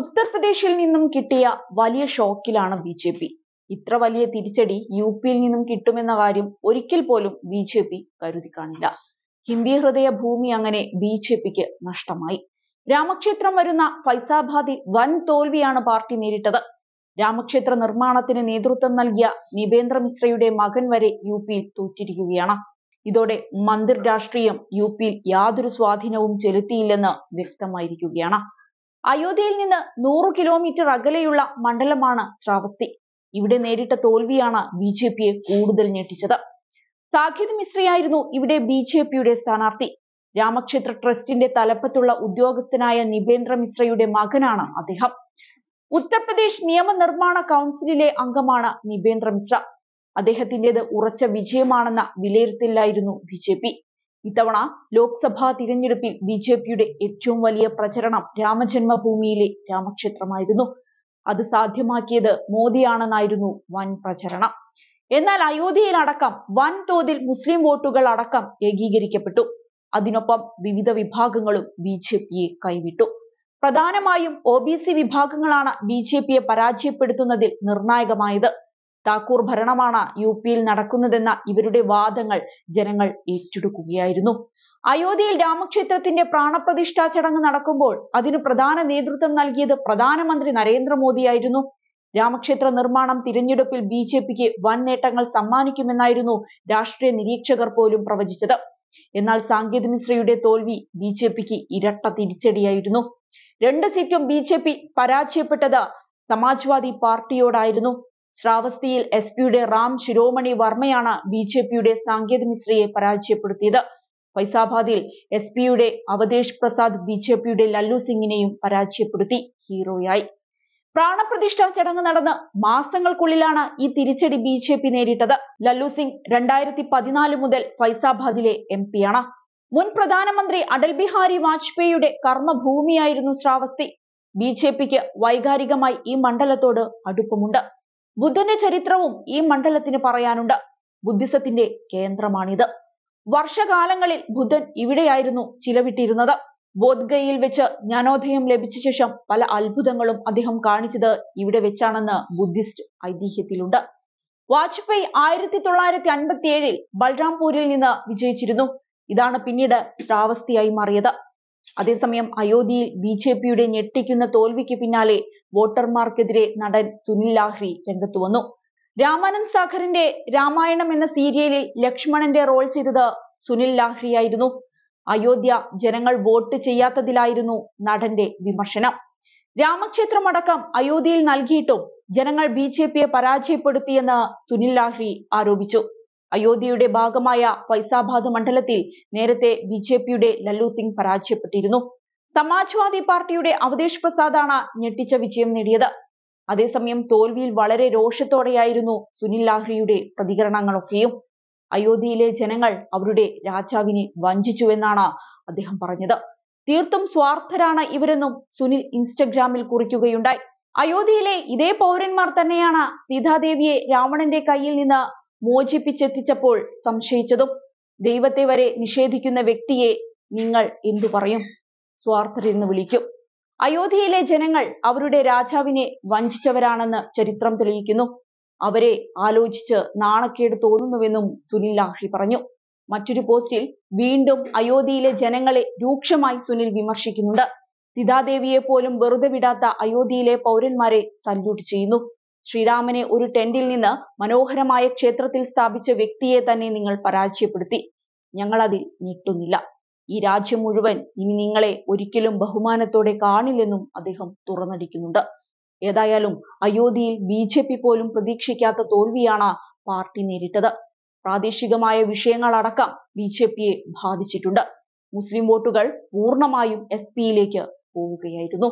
ഉത്തർപ്രദേശിൽ നിന്നും കിട്ടിയ വലിയ ഷോക്കിലാണ് ബി ജെ പി ഇത്ര വലിയ തിരിച്ചടി യു പിയിൽ നിന്നും കിട്ടുമെന്ന കാര്യം ഒരിക്കൽ പോലും ബി ജെ പി കരുതി കാണില്ല ഹിന്ദി ഹൃദയ ഭൂമി അങ്ങനെ ബി ജെ പിക്ക് നഷ്ടമായി രാമക്ഷേത്രം വരുന്ന ഫൈസാബാദിൽ വൻ തോൽവിയാണ് പാർട്ടി നേരിട്ടത് രാമക്ഷേത്ര നിർമ്മാണത്തിന് നേതൃത്വം നൽകിയ നിപേന്ദ്ര മിശ്രയുടെ മകൻ വരെ യു പിയിൽ തോറ്റിരിക്കുകയാണ് ഇതോടെ മന്ദിർ രാഷ്ട്രീയം യു പിയിൽ യാതൊരു സ്വാധീനവും ചെലുത്തിയില്ലെന്ന് വ്യക്തമായിരിക്കുകയാണ് അയോധ്യയിൽ നിന്ന് നൂറ് കിലോമീറ്റർ അകലെയുള്ള മണ്ഡലമാണ് ശ്രാവസ്തി ഇവിടെ നേരിട്ട തോൽവിയാണ് ബി ജെ പിയെ കൂടുതൽ ഞെട്ടിച്ചത് സാഖിദ് മിശ്രയായിരുന്നു ഇവിടെ ബി ജെ പിയുടെ സ്ഥാനാർത്ഥി രാമക്ഷേത്ര ട്രസ്റ്റിന്റെ തലപ്പത്തുള്ള ഉദ്യോഗസ്ഥനായ നിപേന്ദ്ര മിശ്രയുടെ മകനാണ് അദ്ദേഹം ഉത്തർപ്രദേശ് നിയമനിർമ്മാണ കൗൺസിലിലെ അംഗമാണ് നിപേന്ദ്ര മിശ്ര അദ്ദേഹത്തിൻ്റെത് ഉറച്ച വിജയമാണെന്ന വിലയിരുത്തലായിരുന്നു ബി ജെ പി ഇത്തവണ ലോക്സഭാ തിരഞ്ഞെടുപ്പിൽ ബി ജെ പിയുടെ ഏറ്റവും വലിയ പ്രചരണം രാമജന്മഭൂമിയിലെ രാമക്ഷേത്രമായിരുന്നു അത് സാധ്യമാക്കിയത് മോദിയാണെന്നായിരുന്നു വൻ പ്രചരണം എന്നാൽ അയോധ്യയിൽ അടക്കം വൻ തോതിൽ മുസ്ലിം വോട്ടുകൾ അടക്കം ഏകീകരിക്കപ്പെട്ടു അതിനൊപ്പം വിവിധ വിഭാഗങ്ങളും ബി ജെ പിയെ കൈവിട്ടു പ്രധാനമായും ഒ ബി സി വിഭാഗങ്ങളാണ് ബി ജെ പിയെ പരാജയപ്പെടുത്തുന്നതിൽ നിർണായകമായത് താക്കൂർ ഭരണമാണ് യു പിയിൽ നടക്കുന്നതെന്ന ഇവരുടെ വാദങ്ങൾ ജനങ്ങൾ ഏറ്റെടുക്കുകയായിരുന്നു അയോധ്യയിൽ രാമക്ഷേത്രത്തിന്റെ പ്രാണപ്രതിഷ്ഠാ ചടങ്ങ് നടക്കുമ്പോൾ അതിന് പ്രധാന നേതൃത്വം നൽകിയത് പ്രധാനമന്ത്രി നരേന്ദ്രമോദിയായിരുന്നു രാമക്ഷേത്ര നിർമ്മാണം തിരഞ്ഞെടുപ്പിൽ ബി ജെ പിക്ക് വൻ നേട്ടങ്ങൾ സമ്മാനിക്കുമെന്നായിരുന്നു രാഷ്ട്രീയ നിരീക്ഷകർ പോലും പ്രവചിച്ചത് എന്നാൽ സാങ്കേതിക മിശ്രയുടെ തോൽവി ബി ജെ പിക്ക് ഇരട്ട തിരിച്ചടിയായിരുന്നു രണ്ട് സീറ്റും ബി ജെ പി പരാജയപ്പെട്ടത് സമാജ്വാദി പാർട്ടിയോടായിരുന്നു ശ്രാവസ്തിയിൽ എസ് പിയുടെ റാം ശിരോമണി വർമ്മയാണ് ബി ജെ പിയുടെ സാങ്കേത് മിശ്രയെ പരാജയപ്പെടുത്തിയത് ഫൈസാബാദിൽ എസ് പിയുടെ അവതേഷ് പ്രസാദ് ബി ജെ പിയുടെ ലല്ലു സിംഗിനെയും പരാജയപ്പെടുത്തി ഹീറോയായി പ്രാണപ്രതിഷ്ഠാ ചടങ്ങ് നടന്ന് മാസങ്ങൾക്കുള്ളിലാണ് ഈ തിരിച്ചടി ബി ജെ പി നേരിട്ടത് ലല്ലു സിംഗ് രണ്ടായിരത്തി പതിനാല് മുതൽ ഫൈസാബാദിലെ എം പിയാണ് മുൻ പ്രധാനമന്ത്രി അടൽ ബിഹാരി വാജ്പേയിയുടെ കർമ്മഭൂമിയായിരുന്നു ശ്രാവസ്തി ബി ജെ പിക്ക് വൈകാരികമായി ഈ മണ്ഡലത്തോട് അടുപ്പമുണ്ട് ബുദ്ധന്റെ ചരിത്രവും ഈ മണ്ഡലത്തിന് പറയാനുണ്ട് ബുദ്ധിസത്തിന്റെ കേന്ദ്രമാണിത് വർഷകാലങ്ങളിൽ ബുദ്ധൻ ഇവിടെയായിരുന്നു ചിലവിട്ടിരുന്നത് ബോധ്ഗയിൽ വെച്ച് ജ്ഞാനോദയം ലഭിച്ച ശേഷം പല അത്ഭുതങ്ങളും അദ്ദേഹം കാണിച്ചത് ഇവിടെ വെച്ചാണെന്ന് ബുദ്ധിസ്റ്റ് ഐതിഹ്യത്തിലുണ്ട് വാജ്പേയി ആയിരത്തി തൊള്ളായിരത്തി അൻപത്തി ഏഴിൽ ബൽറാംപൂരിൽ നിന്ന് വിജയിച്ചിരുന്നു ഇതാണ് പിന്നീട് ശ്രാവസ്തിയായി മാറിയത് അതേസമയം അയോധ്യയിൽ ബി ജെ പിയുടെ ഞെട്ടിക്കുന്ന തോൽവിക്ക് പിന്നാലെ വോട്ടർമാർക്കെതിരെ നടൻ സുനിൽ ലാഹ്രി രംഗത്തു വന്നു രാമാനന്ദ് സാഖറിന്റെ രാമായണം എന്ന സീരിയലിൽ ലക്ഷ്മണന്റെ റോൾ ചെയ്തത് സുനിൽ ലാഹ്രിയായിരുന്നു അയോധ്യ ജനങ്ങൾ വോട്ട് ചെയ്യാത്തതിലായിരുന്നു നടന്റെ വിമർശനം രാമക്ഷേത്രമടക്കം അയോധ്യയിൽ നൽകിയിട്ടും ജനങ്ങൾ ബി ജെ പിയെ പരാജയപ്പെടുത്തിയെന്ന് സുനിൽ ലാഹ്രി ആരോപിച്ചു അയോധ്യയുടെ ഭാഗമായ ഫൈസാബാദ് മണ്ഡലത്തിൽ നേരത്തെ ബി ജെ പിയുടെ ലല്ലു സിംഗ് പരാജയപ്പെട്ടിരുന്നു സമാജ്വാദി പാർട്ടിയുടെ അവതേഷ് പ്രസാദാണ് ഞെട്ടിച്ച വിജയം നേടിയത് അതേസമയം തോൽവിയിൽ വളരെ രോഷത്തോടെയായിരുന്നു സുനിൽ ലാഹ്രിയുടെ പ്രതികരണങ്ങളൊക്കെയും അയോധ്യയിലെ ജനങ്ങൾ അവരുടെ രാജാവിനെ വഞ്ചിച്ചുവെന്നാണ് അദ്ദേഹം പറഞ്ഞത് തീർത്തും സ്വാർത്ഥരാണ് ഇവരെന്നും സുനിൽ ഇൻസ്റ്റഗ്രാമിൽ കുറിക്കുകയുണ്ടായി അയോധ്യയിലെ ഇതേ പൗരന്മാർ തന്നെയാണ് സീതാദേവിയെ രാവണന്റെ കയ്യിൽ നിന്ന് മോചിപ്പിച്ചെത്തിച്ചപ്പോൾ സംശയിച്ചതും ദൈവത്തെ വരെ നിഷേധിക്കുന്ന വ്യക്തിയെ നിങ്ങൾ എന്തു പറയും സ്വാർത്ഥരെന്ന് വിളിക്കും അയോധ്യയിലെ ജനങ്ങൾ അവരുടെ രാജാവിനെ വഞ്ചിച്ചവരാണെന്ന് ചരിത്രം തെളിയിക്കുന്നു അവരെ ആലോചിച്ച് നാണക്കേട് തോന്നുന്നുവെന്നും സുനിൽ ലാഹ്രി പറഞ്ഞു മറ്റൊരു പോസ്റ്റിൽ വീണ്ടും അയോധ്യയിലെ ജനങ്ങളെ രൂക്ഷമായി സുനിൽ വിമർശിക്കുന്നുണ്ട് സിതാദേവിയെ പോലും വെറുതെ വിടാത്ത അയോധ്യയിലെ പൗരന്മാരെ സല്യൂട്ട് ചെയ്യുന്നു ശ്രീരാമനെ ഒരു ടെന്റിൽ നിന്ന് മനോഹരമായ ക്ഷേത്രത്തിൽ സ്ഥാപിച്ച വ്യക്തിയെ തന്നെ നിങ്ങൾ പരാജയപ്പെടുത്തി ഞങ്ങൾ അതിൽ ഞെട്ടുന്നില്ല ഈ രാജ്യം മുഴുവൻ ഇനി നിങ്ങളെ ഒരിക്കലും ബഹുമാനത്തോടെ കാണില്ലെന്നും അദ്ദേഹം തുറന്നടിക്കുന്നുണ്ട് ഏതായാലും അയോധ്യയിൽ ബി ജെ പി പോലും പ്രതീക്ഷിക്കാത്ത തോൽവിയാണ് പാർട്ടി നേരിട്ടത് പ്രാദേശികമായ വിഷയങ്ങളടക്കം ബി ജെ പിയെ ബാധിച്ചിട്ടുണ്ട് മുസ്ലിം വോട്ടുകൾ പൂർണ്ണമായും എസ് പിയിലേക്ക് പോവുകയായിരുന്നു